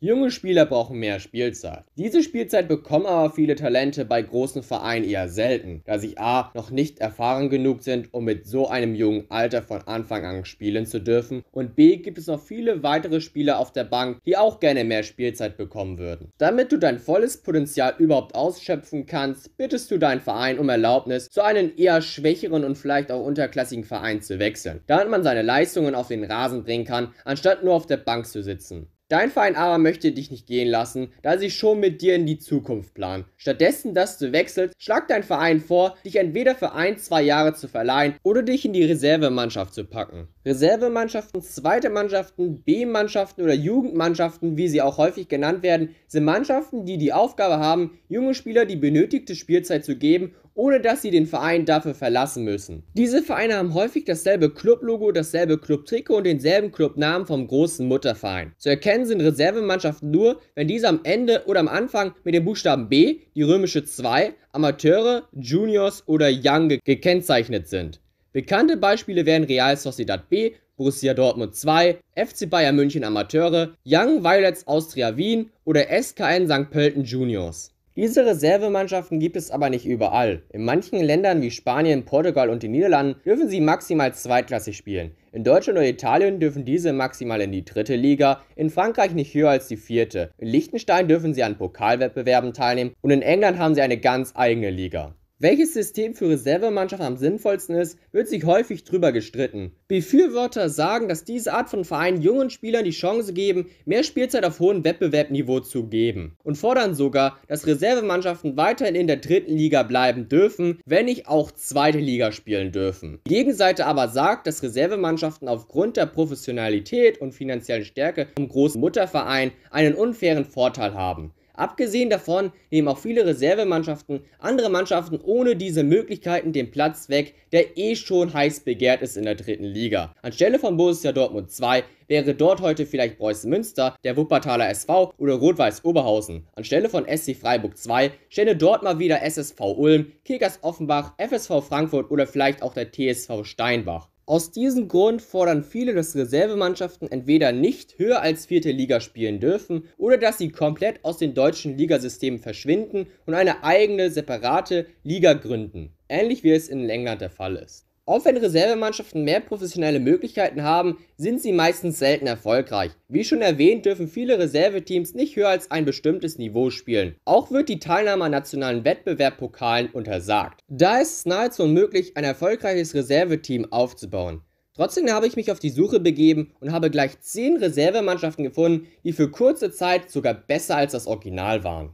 Junge Spieler brauchen mehr Spielzeit. Diese Spielzeit bekommen aber viele Talente bei großen Vereinen eher selten, da sie a. noch nicht erfahren genug sind, um mit so einem jungen Alter von Anfang an spielen zu dürfen und b. gibt es noch viele weitere Spieler auf der Bank, die auch gerne mehr Spielzeit bekommen würden. Damit du dein volles Potenzial überhaupt ausschöpfen kannst, bittest du deinen Verein um Erlaubnis, zu einem eher schwächeren und vielleicht auch unterklassigen Verein zu wechseln, damit man seine Leistungen auf den Rasen bringen kann, anstatt nur auf der Bank zu sitzen. Dein Verein aber möchte dich nicht gehen lassen, da sie schon mit dir in die Zukunft planen. Stattdessen, dass du wechselst, schlag dein Verein vor, dich entweder für ein, zwei Jahre zu verleihen oder dich in die Reservemannschaft zu packen. Reservemannschaften, zweite Mannschaften, B-Mannschaften oder Jugendmannschaften, wie sie auch häufig genannt werden, sind Mannschaften, die die Aufgabe haben, junge Spieler die benötigte Spielzeit zu geben ohne dass sie den Verein dafür verlassen müssen. Diese Vereine haben häufig dasselbe Clublogo, dasselbe Clubtrikot und denselben Clubnamen vom großen Mutterverein. Zu erkennen Nennen sind Reservemannschaften nur, wenn diese am Ende oder am Anfang mit dem Buchstaben B, die römische 2, Amateure, Juniors oder Young ge gekennzeichnet sind. Bekannte Beispiele wären Real Sociedad B, Borussia Dortmund 2, FC Bayern München Amateure, Young Violets Austria Wien oder SKN St. Pölten Juniors. Diese Reservemannschaften gibt es aber nicht überall. In manchen Ländern wie Spanien, Portugal und den Niederlanden dürfen sie maximal zweitklassig spielen. In Deutschland oder Italien dürfen diese maximal in die dritte Liga, in Frankreich nicht höher als die vierte. In Liechtenstein dürfen sie an Pokalwettbewerben teilnehmen und in England haben sie eine ganz eigene Liga. Welches System für Reservemannschaften am sinnvollsten ist, wird sich häufig drüber gestritten. Befürworter sagen, dass diese Art von Verein jungen Spielern die Chance geben, mehr Spielzeit auf hohem Wettbewerbniveau zu geben und fordern sogar, dass Reservemannschaften weiterhin in der dritten Liga bleiben dürfen, wenn nicht auch zweite Liga spielen dürfen. Die Gegenseite aber sagt, dass Reservemannschaften aufgrund der Professionalität und finanziellen Stärke vom großen Mutterverein einen unfairen Vorteil haben. Abgesehen davon nehmen auch viele Reservemannschaften andere Mannschaften ohne diese Möglichkeiten den Platz weg, der eh schon heiß begehrt ist in der dritten Liga. Anstelle von Borussia Dortmund 2 wäre dort heute vielleicht Preußen Münster, der Wuppertaler SV oder Rot-Weiß Oberhausen. Anstelle von SC Freiburg 2 stände dort mal wieder SSV Ulm, Kickers Offenbach, FSV Frankfurt oder vielleicht auch der TSV Steinbach. Aus diesem Grund fordern viele, dass Reservemannschaften entweder nicht höher als vierte Liga spielen dürfen oder dass sie komplett aus den deutschen Ligasystemen verschwinden und eine eigene, separate Liga gründen, ähnlich wie es in England der Fall ist. Auch wenn Reservemannschaften mehr professionelle Möglichkeiten haben, sind sie meistens selten erfolgreich. Wie schon erwähnt, dürfen viele Reserveteams nicht höher als ein bestimmtes Niveau spielen. Auch wird die Teilnahme an nationalen Wettbewerbpokalen untersagt. Da ist es nahezu unmöglich, ein erfolgreiches Reserveteam aufzubauen. Trotzdem habe ich mich auf die Suche begeben und habe gleich 10 Reservemannschaften gefunden, die für kurze Zeit sogar besser als das Original waren.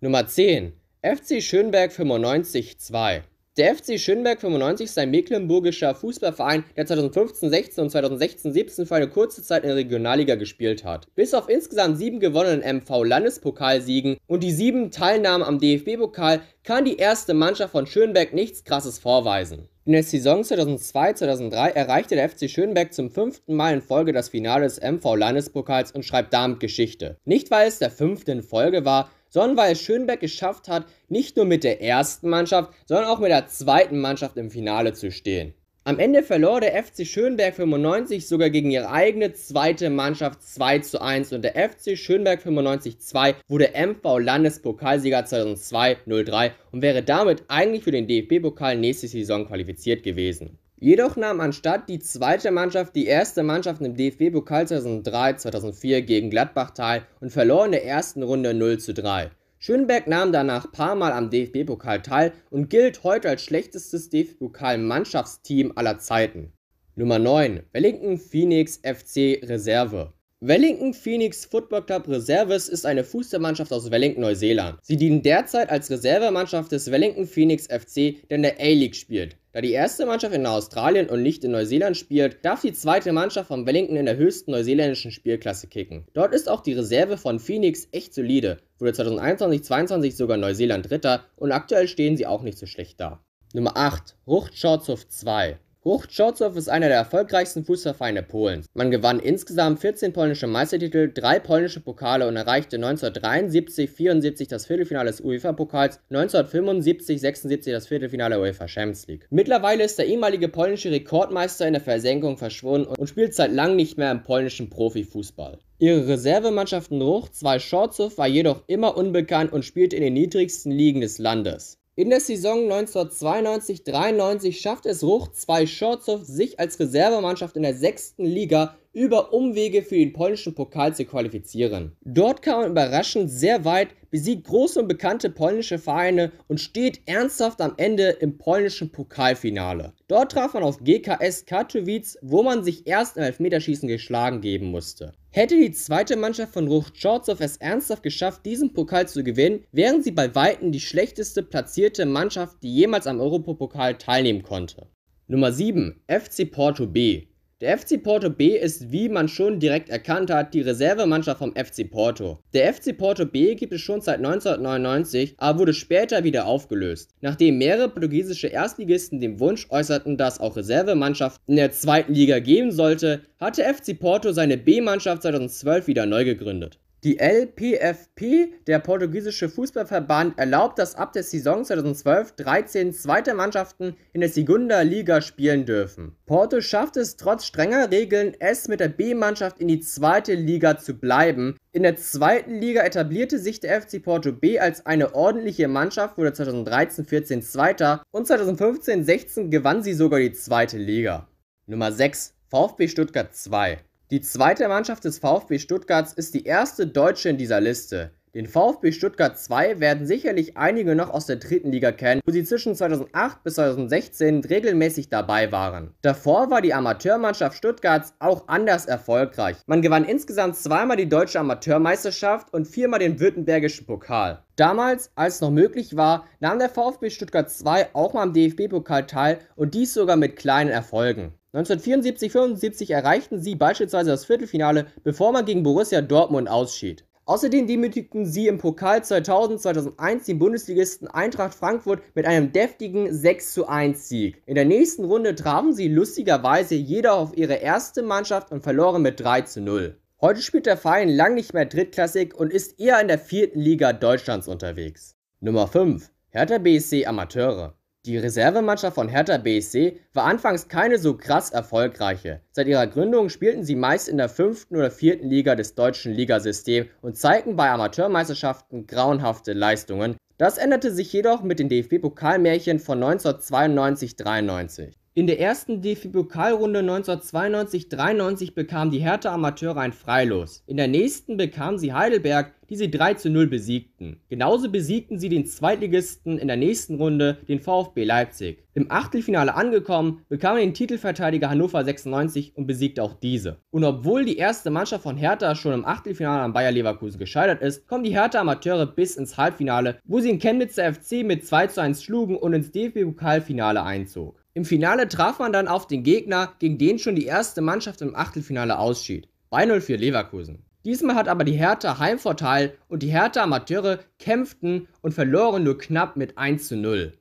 Nummer 10 FC Schönberg 95 2 der FC Schönberg 95 ist ein mecklenburgischer Fußballverein, der 2015-16 und 2016-17 für eine kurze Zeit in der Regionalliga gespielt hat. Bis auf insgesamt sieben gewonnenen MV-Landespokalsiegen und die sieben Teilnahmen am DFB-Pokal kann die erste Mannschaft von Schönberg nichts Krasses vorweisen. In der Saison 2002-2003 erreichte der FC Schönberg zum fünften Mal in Folge das Finale des MV-Landespokals und schreibt damit Geschichte. Nicht weil es der fünfte in Folge war, sondern weil es Schönberg geschafft hat, nicht nur mit der ersten Mannschaft, sondern auch mit der zweiten Mannschaft im Finale zu stehen. Am Ende verlor der FC Schönberg 95 sogar gegen ihre eigene zweite Mannschaft 2 zu 1 und der FC Schönberg 95 2 wurde MV Landespokalsieger 2002-03 und wäre damit eigentlich für den DFB-Pokal nächste Saison qualifiziert gewesen. Jedoch nahm anstatt die zweite Mannschaft die erste Mannschaft im DFB-Pokal 2003-2004 gegen Gladbach teil und verlor in der ersten Runde 0 zu 3. Schönberg nahm danach paar Mal am DFB-Pokal teil und gilt heute als schlechtestes DFB-Pokal-Mannschaftsteam aller Zeiten. Nummer 9. Wellington Phoenix FC Reserve. Wellington Phoenix Football Club Reserves ist eine Fußballmannschaft aus Wellington, Neuseeland. Sie dienen derzeit als Reservemannschaft des Wellington Phoenix FC, der in der A-League spielt. Da die erste Mannschaft in Australien und nicht in Neuseeland spielt, darf die zweite Mannschaft von Wellington in der höchsten neuseeländischen Spielklasse kicken. Dort ist auch die Reserve von Phoenix echt solide, wurde 2021-22 sogar Neuseeland Dritter und aktuell stehen sie auch nicht so schlecht da. Nummer 8, Ruchtschautzow 2. Rucht ist einer der erfolgreichsten Fußballvereine Polens. Man gewann insgesamt 14 polnische Meistertitel, drei polnische Pokale und erreichte 1973, 74 das Viertelfinale des UEFA-Pokals, 1975, 76 das Viertelfinale der UEFA Champions League. Mittlerweile ist der ehemalige polnische Rekordmeister in der Versenkung verschwunden und spielt seit langem nicht mehr im polnischen Profifußball. Ihre Reservemannschaften Ruch 2 Schorzow war jedoch immer unbekannt und spielte in den niedrigsten Ligen des Landes. In der Saison 1992-93 schaffte es Ruch zwei Shorts auf sich als Reservemannschaft in der sechsten Liga über Umwege für den polnischen Pokal zu qualifizieren. Dort kam man überraschend sehr weit, besiegt große und bekannte polnische Vereine und steht ernsthaft am Ende im polnischen Pokalfinale. Dort traf man auf GKS Katowice, wo man sich erst im Elfmeterschießen geschlagen geben musste. Hätte die zweite Mannschaft von Ruchchorzow es ernsthaft geschafft, diesen Pokal zu gewinnen, wären sie bei Weitem die schlechteste platzierte Mannschaft, die jemals am Europapokal teilnehmen konnte. Nummer 7 FC Porto B der FC Porto B ist, wie man schon direkt erkannt hat, die Reservemannschaft vom FC Porto. Der FC Porto B gibt es schon seit 1999, aber wurde später wieder aufgelöst, nachdem mehrere portugiesische Erstligisten den Wunsch äußerten, dass auch Reservemannschaften in der zweiten Liga geben sollte, hatte FC Porto seine B-Mannschaft 2012 wieder neu gegründet. Die LPFP, der portugiesische Fußballverband, erlaubt, dass ab der Saison 2012-13 zweite Mannschaften in der Segunda Liga spielen dürfen. Porto schafft es trotz strenger Regeln, es mit der B-Mannschaft in die zweite Liga zu bleiben. In der zweiten Liga etablierte sich der FC Porto B als eine ordentliche Mannschaft, wurde 2013-14 Zweiter und 2015-16 gewann sie sogar die zweite Liga. Nummer 6 VfB Stuttgart 2 die zweite Mannschaft des VfB Stuttgarts ist die erste deutsche in dieser Liste. Den VfB Stuttgart 2 werden sicherlich einige noch aus der dritten Liga kennen, wo sie zwischen 2008 bis 2016 regelmäßig dabei waren. Davor war die Amateurmannschaft Stuttgarts auch anders erfolgreich. Man gewann insgesamt zweimal die deutsche Amateurmeisterschaft und viermal den württembergischen Pokal. Damals, als es noch möglich war, nahm der VfB Stuttgart 2 auch mal am DFB-Pokal teil und dies sogar mit kleinen Erfolgen. 1974-75 erreichten sie beispielsweise das Viertelfinale, bevor man gegen Borussia Dortmund ausschied. Außerdem demütigten sie im Pokal 2000-2001 den Bundesligisten Eintracht Frankfurt mit einem deftigen 6 1 Sieg. In der nächsten Runde trafen sie lustigerweise jeder auf ihre erste Mannschaft und verloren mit 3 0. Heute spielt der Verein lang nicht mehr Drittklassik und ist eher in der vierten Liga Deutschlands unterwegs. Nummer 5. Hertha BSC Amateure. Die Reservemannschaft von Hertha BSC war anfangs keine so krass erfolgreiche. Seit ihrer Gründung spielten sie meist in der fünften oder vierten Liga des deutschen Ligasystems und zeigten bei Amateurmeisterschaften grauenhafte Leistungen. Das änderte sich jedoch mit den DFB-Pokalmärchen von 1992-93. In der ersten DFB-Pokalrunde 1992-93 bekamen die Hertha Amateure ein Freilos. In der nächsten bekamen sie Heidelberg, die sie 3 zu 0 besiegten. Genauso besiegten sie den Zweitligisten in der nächsten Runde, den VfB Leipzig. Im Achtelfinale angekommen, bekam den Titelverteidiger Hannover 96 und besiegte auch diese. Und obwohl die erste Mannschaft von Hertha schon im Achtelfinale an Bayer Leverkusen gescheitert ist, kommen die Hertha Amateure bis ins Halbfinale, wo sie in Chemnitzer FC mit 2 zu 1 schlugen und ins DFB-Pokalfinale einzog. Im Finale traf man dann auf den Gegner, gegen den schon die erste Mannschaft im Achtelfinale ausschied, bei 04 Leverkusen. Diesmal hat aber die Hertha Heimvorteil und die Hertha Amateure kämpften und verloren nur knapp mit 1 zu 0.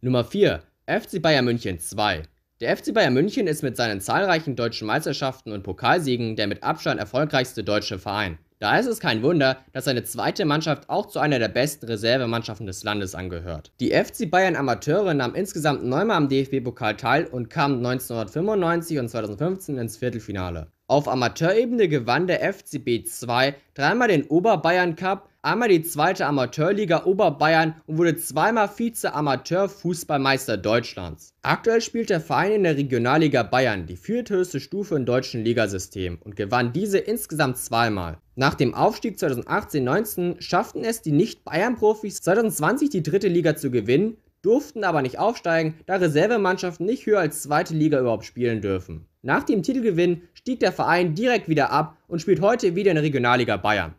Nummer 4 FC Bayern München 2 der FC Bayern München ist mit seinen zahlreichen deutschen Meisterschaften und Pokalsiegen der mit Abstand erfolgreichste deutsche Verein. Da ist es kein Wunder, dass seine zweite Mannschaft auch zu einer der besten Reservemannschaften des Landes angehört. Die FC Bayern Amateure nahm insgesamt neunmal am DFB-Pokal teil und kamen 1995 und 2015 ins Viertelfinale. Auf Amateurebene gewann der FCB 2 dreimal den Oberbayern Cup, einmal die zweite Amateurliga Oberbayern und wurde zweimal Vize-Amateur-Fußballmeister Deutschlands. Aktuell spielt der Verein in der Regionalliga Bayern, die vierthöchste Stufe im deutschen Ligasystem, und gewann diese insgesamt zweimal. Nach dem Aufstieg 2018-19 schafften es die Nicht-Bayern-Profis 2020 die dritte Liga zu gewinnen, durften aber nicht aufsteigen, da Reservemannschaften nicht höher als zweite Liga überhaupt spielen dürfen. Nach dem Titelgewinn stieg der Verein direkt wieder ab und spielt heute wieder in der Regionalliga Bayern.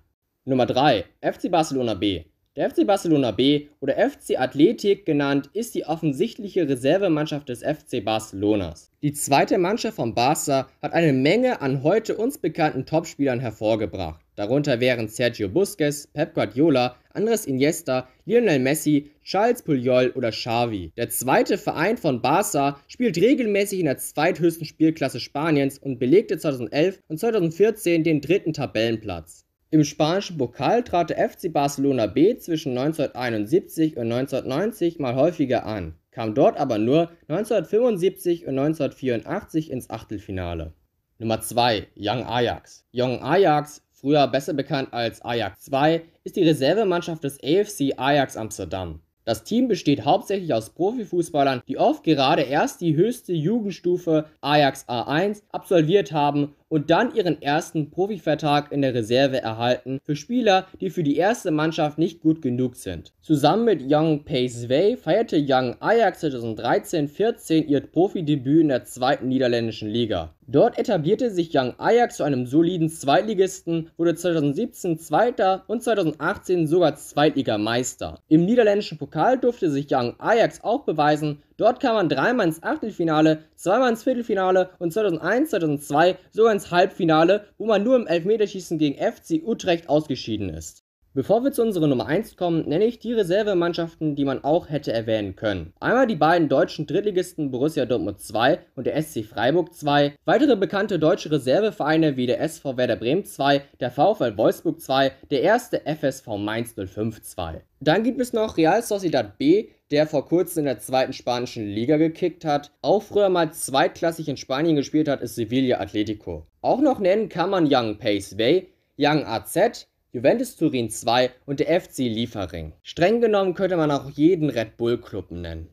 Nummer 3 FC Barcelona B der FC Barcelona B oder FC Athletik genannt ist die offensichtliche Reservemannschaft des FC Barcelonas. Die zweite Mannschaft von Barca hat eine Menge an heute uns bekannten Topspielern hervorgebracht. Darunter wären Sergio Busquets, Pep Guardiola, Andres Iniesta, Lionel Messi, Charles Puyol oder Xavi. Der zweite Verein von Barca spielt regelmäßig in der zweithöchsten Spielklasse Spaniens und belegte 2011 und 2014 den dritten Tabellenplatz. Im spanischen Pokal trat der FC Barcelona B zwischen 1971 und 1990 mal häufiger an, kam dort aber nur 1975 und 1984 ins Achtelfinale. Nummer 2 Young Ajax. Young Ajax, früher besser bekannt als Ajax 2, ist die Reservemannschaft des AFC Ajax Amsterdam. Das Team besteht hauptsächlich aus Profifußballern, die oft gerade erst die höchste Jugendstufe Ajax A1 absolviert haben und dann ihren ersten Profivertrag in der Reserve erhalten für Spieler, die für die erste Mannschaft nicht gut genug sind. Zusammen mit Young Pace feierte Young Ajax 2013-14 ihr Profidebüt in der zweiten niederländischen Liga. Dort etablierte sich Young Ajax zu einem soliden Zweitligisten, wurde 2017 Zweiter und 2018 sogar Zweitligameister. Im niederländischen Pokal durfte sich Young Ajax auch beweisen Dort kam man dreimal ins Achtelfinale, zweimal ins Viertelfinale und 2001, 2002 sogar ins Halbfinale, wo man nur im Elfmeterschießen gegen FC Utrecht ausgeschieden ist. Bevor wir zu unserer Nummer 1 kommen, nenne ich die Reservemannschaften, die man auch hätte erwähnen können. Einmal die beiden deutschen Drittligisten Borussia Dortmund 2 und der SC Freiburg 2, weitere bekannte deutsche Reservevereine wie der SV Werder Bremen 2, der VfL Wolfsburg 2, der erste FSV Mainz 05 2. Dann gibt es noch Real Sociedad B, der vor kurzem in der zweiten spanischen Liga gekickt hat, auch früher mal zweitklassig in Spanien gespielt hat, ist Sevilla Atletico. Auch noch nennen kann man Young Pace Paceway, Young AZ, Juventus Turin 2 und der FC Liefering. Streng genommen könnte man auch jeden Red Bull Club nennen.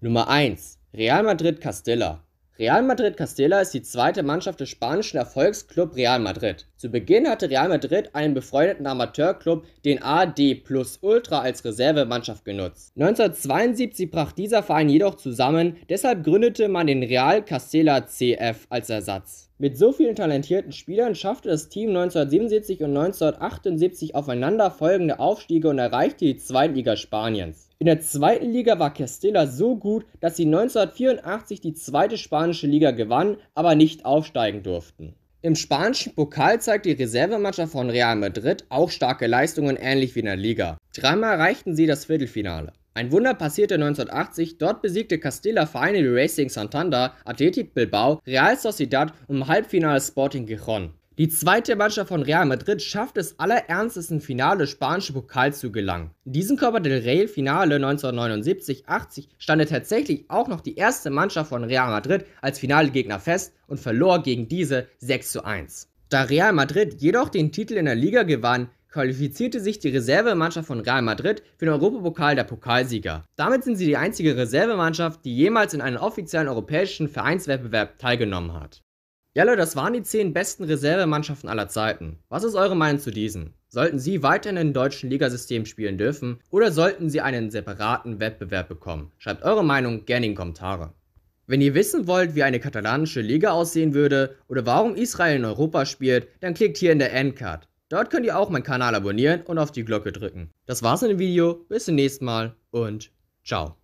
Nummer 1 Real Madrid Castilla Real Madrid Castilla ist die zweite Mannschaft des spanischen Erfolgsclub Real Madrid. Zu Beginn hatte Real Madrid einen befreundeten Amateurclub, den AD Plus Ultra, als Reservemannschaft genutzt. 1972 brach dieser Verein jedoch zusammen, deshalb gründete man den Real Castilla CF als Ersatz. Mit so vielen talentierten Spielern schaffte das Team 1977 und 1978 aufeinanderfolgende Aufstiege und erreichte die zweite Liga Spaniens. In der zweiten Liga war Castilla so gut, dass sie 1984 die zweite spanische Liga gewann, aber nicht aufsteigen durften. Im spanischen Pokal zeigt die Reservemannschaft von Real Madrid auch starke Leistungen ähnlich wie in der Liga. Dreimal erreichten sie das Viertelfinale. Ein Wunder passierte 1980, dort besiegte Castilla Vereine wie Racing Santander, Athletic Bilbao, Real Sociedad und im Halbfinale Sporting Gijón. Die zweite Mannschaft von Real Madrid schafft es allerernstes im Finale spanische Pokal zu gelangen. In diesem Copa del Rey Finale 1979-80 stand tatsächlich auch noch die erste Mannschaft von Real Madrid als Finalegegner fest und verlor gegen diese 6 zu 1. Da Real Madrid jedoch den Titel in der Liga gewann, qualifizierte sich die Reservemannschaft von Real Madrid für den Europapokal der Pokalsieger. Damit sind sie die einzige Reservemannschaft, die jemals in einem offiziellen europäischen Vereinswettbewerb teilgenommen hat. Ja, Leute, das waren die zehn besten Reservemannschaften aller Zeiten. Was ist eure Meinung zu diesen? Sollten sie weiterhin im deutschen Ligasystem spielen dürfen oder sollten sie einen separaten Wettbewerb bekommen? Schreibt eure Meinung gerne in die Kommentare. Wenn ihr wissen wollt, wie eine katalanische Liga aussehen würde oder warum Israel in Europa spielt, dann klickt hier in der Endcard. Dort könnt ihr auch meinen Kanal abonnieren und auf die Glocke drücken. Das war's in dem Video, bis zum nächsten Mal und ciao.